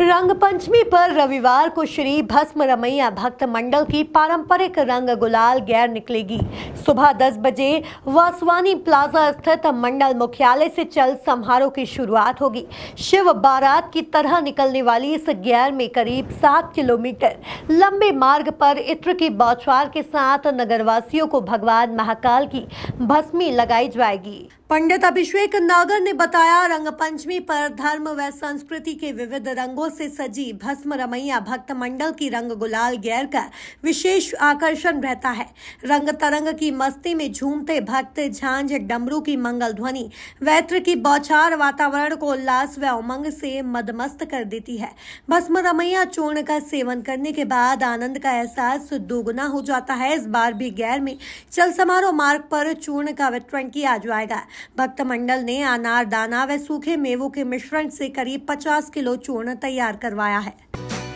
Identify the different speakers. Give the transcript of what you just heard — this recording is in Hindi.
Speaker 1: रंग पंचमी पर रविवार को श्री भस्म रमैया भक्त मंडल की पारंपरिक रंग गुलाल गैर निकलेगी सुबह 10 बजे वासवानी प्लाजा स्थित मंडल मुख्यालय से चल समारोह की शुरुआत होगी शिव बारात की तरह निकलने वाली इस गैर में करीब सात किलोमीटर लंबे मार्ग पर इत्र की बौछार के साथ नगरवासियों को भगवान महाकाल की भस्मी लगाई जाएगी पंडित अभिषेक नागर ने बताया रंग पंचमी पर धर्म व संस्कृति के विविध रंगों से सजी भस्म रमैया भक्त मंडल की रंग गुलाल गैर का विशेष आकर्षण रहता है रंग तरंग की मस्ती में झूमते भक्त झांझ डमरू की मंगल ध्वनि वैत्र की बौछार वातावरण को उल्लास व उमंग से मदमस्त कर देती है भस्म रमैया चूर्ण का सेवन करने के बाद आनंद का एहसास दोगुना हो जाता है इस बार भी गैर में चल समारोह मार्ग पर चूर्ण का वितरण किया जाएगा भक्त मंडल ने अनार दाना व सूखे मेवों के मिश्रण से करीब 50 किलो चूर्ण तैयार करवाया है